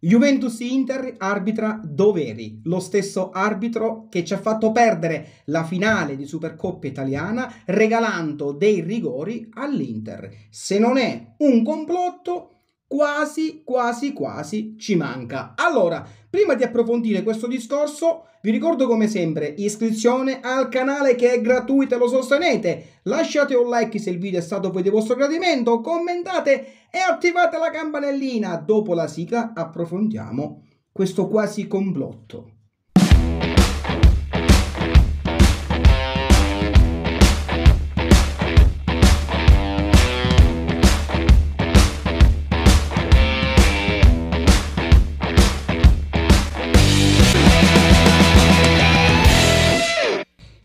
Juventus-Inter arbitra doveri, lo stesso arbitro che ci ha fatto perdere la finale di Supercoppa italiana regalando dei rigori all'Inter. Se non è un complotto, quasi, quasi, quasi ci manca. Allora, prima di approfondire questo discorso, vi ricordo come sempre iscrizione al canale che è gratuita e lo sostenete. Lasciate un like se il video è stato poi di vostro gradimento, commentate e attivate la campanellina. Dopo la sigla approfondiamo questo quasi complotto.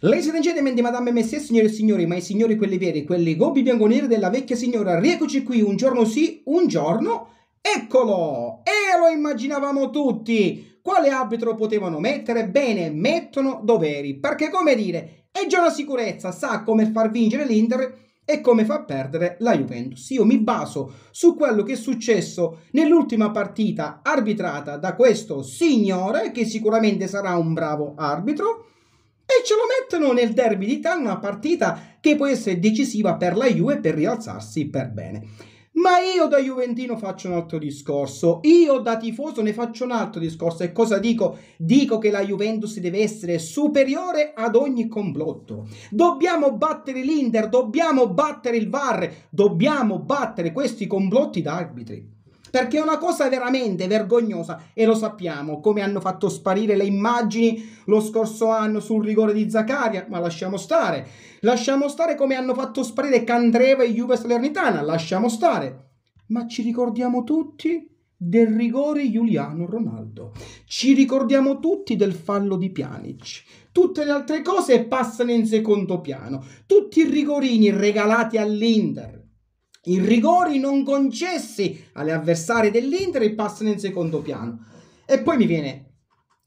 Ladies and gentlemen di Madame messie, signore e signori, ma i signori quelli veri, quelli gobbi bianconeri della vecchia signora, rieccoci qui, un giorno sì, un giorno, eccolo! E lo immaginavamo tutti! Quale arbitro potevano mettere? Bene, mettono doveri, perché come dire, è già la sicurezza, sa come far vincere l'Inter e come far perdere la Juventus. Io mi baso su quello che è successo nell'ultima partita arbitrata da questo signore, che sicuramente sarà un bravo arbitro, e ce lo mettono nel derby d'Italia, una partita che può essere decisiva per la Juve per rialzarsi per bene. Ma io da Juventino faccio un altro discorso, io da tifoso ne faccio un altro discorso e cosa dico? Dico che la Juventus deve essere superiore ad ogni complotto. Dobbiamo battere l'Inter, dobbiamo battere il VAR, dobbiamo battere questi complotti d'arbitri perché è una cosa veramente vergognosa e lo sappiamo come hanno fatto sparire le immagini lo scorso anno sul rigore di Zaccaria, ma lasciamo stare. Lasciamo stare come hanno fatto sparire Candreva e Juve Salernitana, lasciamo stare. Ma ci ricordiamo tutti del rigore Giuliano Ronaldo. Ci ricordiamo tutti del fallo di Pjanic. Tutte le altre cose passano in secondo piano. Tutti i rigorini regalati all'Inter i rigori non concessi alle avversarie dell'Inter e passano in secondo piano. E poi mi viene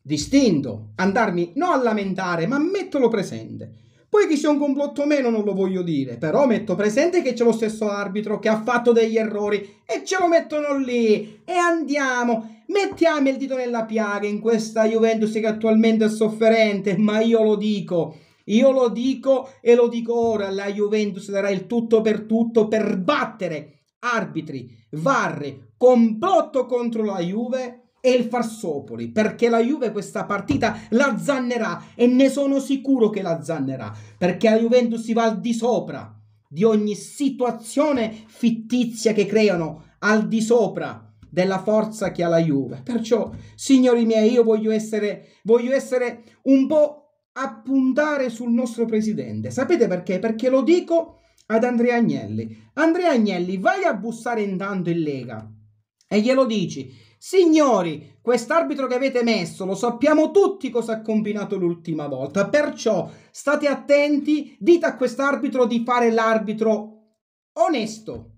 distinto andarmi non a lamentare, ma metterlo presente. Poi che sia un complotto o meno non lo voglio dire, però metto presente che c'è lo stesso arbitro che ha fatto degli errori e ce lo mettono lì e andiamo, mettiamo il dito nella piaga in questa Juventus che attualmente è sofferente, ma io lo dico, io lo dico e lo dico ora, la Juventus darà il tutto per tutto per battere arbitri, varre, complotto contro la Juve e il Farsopoli, perché la Juve questa partita la zannerà e ne sono sicuro che la zannerà, perché la Juventus si va al di sopra di ogni situazione fittizia che creano, al di sopra della forza che ha la Juve. Perciò, signori miei, io voglio essere, voglio essere un po' a puntare sul nostro presidente. Sapete perché? Perché lo dico ad Andrea Agnelli. Andrea Agnelli, vai a bussare intanto in Lega e glielo dici. Signori, quest'arbitro che avete messo lo sappiamo tutti cosa ha combinato l'ultima volta, perciò state attenti, dite a quest'arbitro di fare l'arbitro onesto,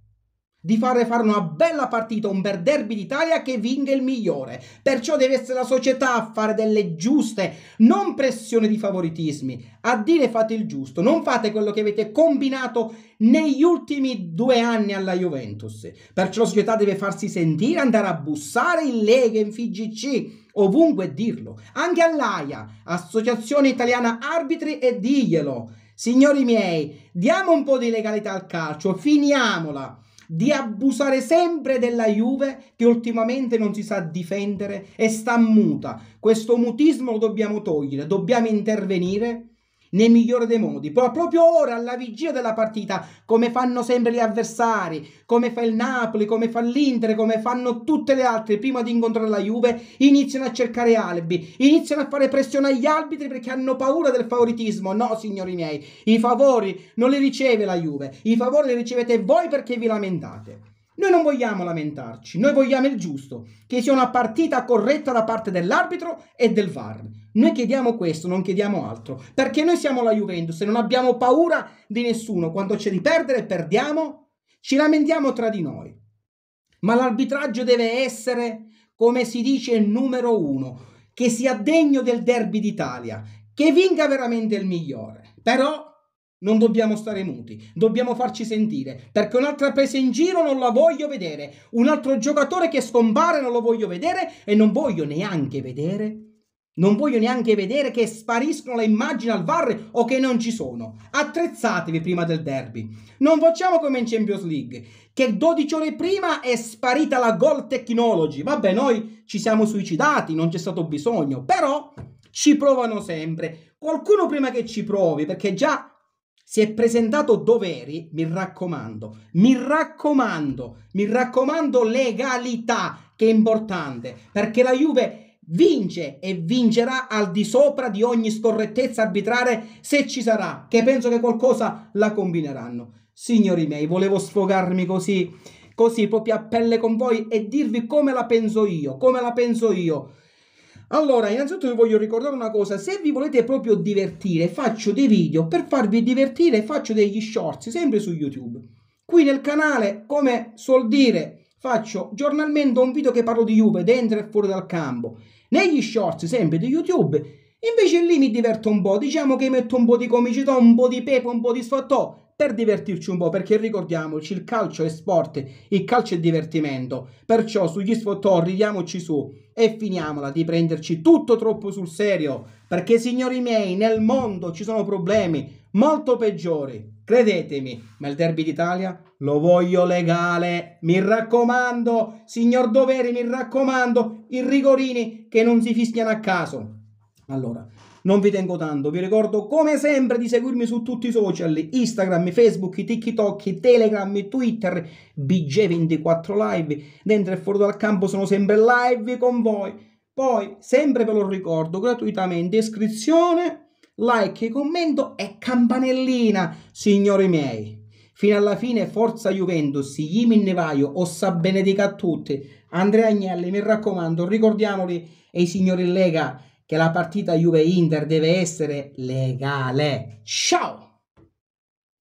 di fare fare una bella partita, un bel derby d'Italia che vinga il migliore. Perciò deve essere la società a fare delle giuste, non pressione di favoritismi, a dire fate il giusto, non fate quello che avete combinato negli ultimi due anni alla Juventus. Perciò la società deve farsi sentire, andare a bussare in Lega, in FIGC, ovunque e dirlo. Anche all'AIA, Associazione Italiana Arbitri, e diglielo. Signori miei, diamo un po' di legalità al calcio, finiamola di abusare sempre della Juve che ultimamente non si sa difendere e sta muta. Questo mutismo lo dobbiamo togliere, dobbiamo intervenire nel migliore dei modi, proprio ora, alla vigilia della partita, come fanno sempre gli avversari, come fa il Napoli, come fa l'Inter, come fanno tutte le altre prima di incontrare la Juve, iniziano a cercare albi, iniziano a fare pressione agli arbitri perché hanno paura del favoritismo. No, signori miei, i favori non li riceve la Juve, i favori li ricevete voi perché vi lamentate. Noi non vogliamo lamentarci, noi vogliamo il giusto, che sia una partita corretta da parte dell'arbitro e del VAR. Noi chiediamo questo, non chiediamo altro, perché noi siamo la Juventus e non abbiamo paura di nessuno. Quando c'è di perdere, perdiamo, ci lamentiamo tra di noi. Ma l'arbitraggio deve essere, come si dice, il numero uno, che sia degno del derby d'Italia, che vinca veramente il migliore. Però non dobbiamo stare muti, dobbiamo farci sentire, perché un'altra presa in giro non la voglio vedere, un altro giocatore che scompare non lo voglio vedere e non voglio neanche vedere, non voglio neanche vedere che spariscono le immagini al VAR o che non ci sono. Attrezzatevi prima del derby. Non facciamo come in Champions League, che 12 ore prima è sparita la Goal Technology. Vabbè, noi ci siamo suicidati, non c'è stato bisogno, però ci provano sempre. Qualcuno prima che ci provi, perché già si è presentato doveri, mi raccomando, mi raccomando, mi raccomando legalità, che è importante, perché la Juve vince e vincerà al di sopra di ogni scorrettezza arbitrare se ci sarà, che penso che qualcosa la combineranno. Signori miei, volevo sfogarmi così, così proprio a pelle con voi e dirvi come la penso io, come la penso io. Allora, innanzitutto vi voglio ricordare una cosa, se vi volete proprio divertire, faccio dei video, per farvi divertire faccio degli shorts, sempre su YouTube. Qui nel canale, come suol dire, faccio giornalmente un video che parlo di Juve, dentro e fuori dal campo. Negli shorts, sempre di YouTube, invece lì mi diverto un po', diciamo che metto un po' di comicità, un po' di pepe, un po' di sfattò, per divertirci un po', perché ricordiamoci, il calcio è sport, il calcio è divertimento, perciò sugli sfottò ridiamoci su e finiamola di prenderci tutto troppo sul serio, perché signori miei, nel mondo ci sono problemi molto peggiori, credetemi, ma il derby d'Italia lo voglio legale, mi raccomando, signor Doveri, mi raccomando, i rigorini che non si fischiano a caso. Allora, non vi tengo tanto, vi ricordo come sempre di seguirmi su tutti i social, Instagram, Facebook, TikTok, Telegram, Twitter, BG24 Live, dentro e fuori dal campo sono sempre live con voi. Poi, sempre ve lo ricordo, gratuitamente, iscrizione, like, commento e campanellina, signori miei. Fino alla fine, forza Juventus, Yimin Nevaio, ossa benedica a tutti. Andrea Agnelli, mi raccomando, ricordiamoli e i signori Lega che la partita Juve-Inter deve essere legale. Ciao!